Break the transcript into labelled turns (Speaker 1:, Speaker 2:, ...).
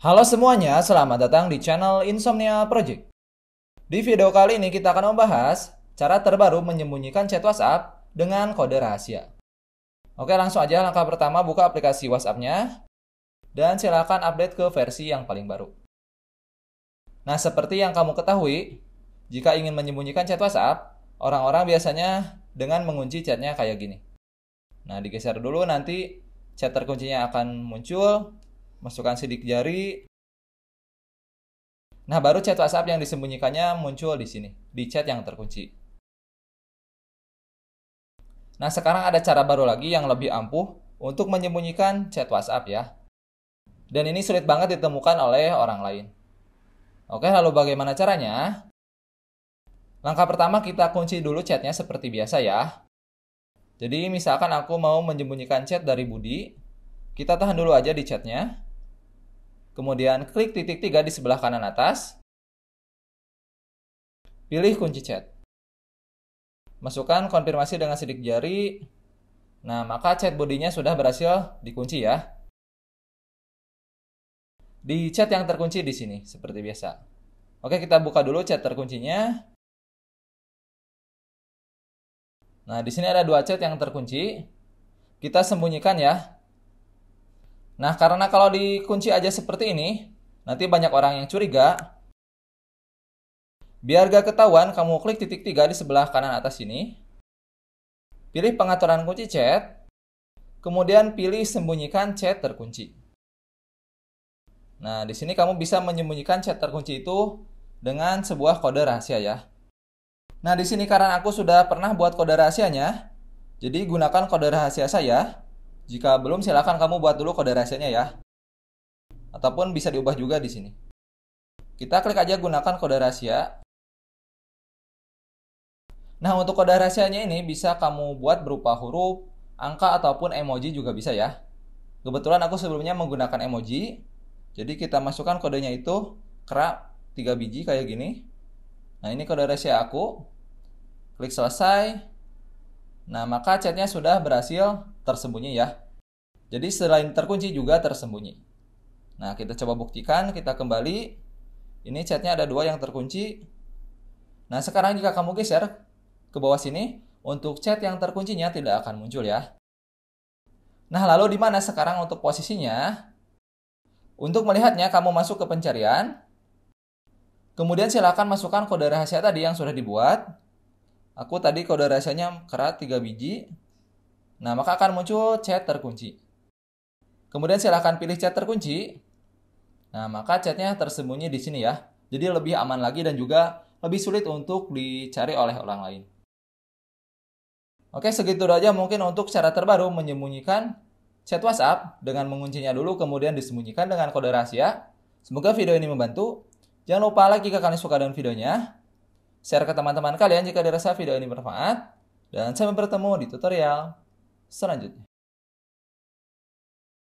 Speaker 1: Halo semuanya, selamat datang di channel Insomnia Project. Di video kali ini kita akan membahas cara terbaru menyembunyikan chat WhatsApp dengan kode rahasia. Oke, langsung aja langkah pertama buka aplikasi WhatsApp-nya dan silakan update ke versi yang paling baru. Nah, seperti yang kamu ketahui, jika ingin menyembunyikan chat WhatsApp, orang-orang biasanya dengan mengunci chatnya kayak gini. Nah, digeser dulu nanti chat terkuncinya akan muncul Masukkan sidik jari. Nah, baru chat WhatsApp yang disembunyikannya muncul di sini, di chat yang terkunci. Nah, sekarang ada cara baru lagi yang lebih ampuh untuk menyembunyikan chat WhatsApp ya. Dan ini sulit banget ditemukan oleh orang lain. Oke, lalu bagaimana caranya? Langkah pertama kita kunci dulu chatnya seperti biasa ya. Jadi misalkan aku mau menyembunyikan chat dari Budi, kita tahan dulu aja di chatnya. Kemudian klik titik tiga di sebelah kanan atas. Pilih kunci chat. Masukkan konfirmasi dengan sidik jari. Nah, maka chat bodinya sudah berhasil dikunci ya. Di chat yang terkunci di sini, seperti biasa. Oke, kita buka dulu chat
Speaker 2: terkuncinya. Nah, di sini ada dua chat yang
Speaker 1: terkunci. Kita sembunyikan ya Nah, karena kalau dikunci aja seperti ini, nanti banyak orang yang curiga. Biar gak ketahuan, kamu klik titik tiga di sebelah kanan atas ini. Pilih pengaturan kunci chat, kemudian pilih sembunyikan chat terkunci. Nah, di sini kamu bisa menyembunyikan chat terkunci itu dengan sebuah kode rahasia ya. Nah, di sini karena aku sudah pernah buat kode rahasianya, jadi gunakan kode rahasia saya jika belum silakan kamu buat dulu kode rahasianya ya. Ataupun bisa diubah juga di sini. Kita klik aja gunakan kode rahasia. Nah, untuk kode rahasianya ini bisa kamu buat berupa huruf, angka ataupun emoji juga bisa ya. Kebetulan aku sebelumnya menggunakan emoji. Jadi kita masukkan kodenya itu kerap 3 biji kayak gini. Nah, ini kode rahasia aku. Klik selesai. Nah, maka chatnya sudah berhasil tersembunyi ya. Jadi selain terkunci juga tersembunyi. Nah, kita coba buktikan, kita kembali. Ini chatnya ada dua yang terkunci. Nah, sekarang jika kamu geser ke bawah sini, untuk chat yang terkuncinya tidak akan muncul ya. Nah, lalu di mana sekarang untuk posisinya? Untuk melihatnya, kamu masuk ke pencarian. Kemudian silakan masukkan kode rahasia tadi yang sudah dibuat. Aku tadi kode rahasianya kerat 3 biji. Nah, maka akan muncul chat terkunci. Kemudian silahkan pilih chat terkunci. Nah, maka chatnya tersembunyi di sini ya. Jadi lebih aman lagi dan juga lebih sulit untuk dicari oleh orang lain. Oke, segitu aja mungkin untuk cara terbaru menyembunyikan chat WhatsApp dengan menguncinya dulu kemudian disembunyikan dengan kode rahasia. Semoga video ini membantu. Jangan lupa like jika kalian suka dengan videonya. Share ke teman-teman kalian jika dirasa video ini bermanfaat. Dan sampai bertemu di tutorial.
Speaker 2: 사라이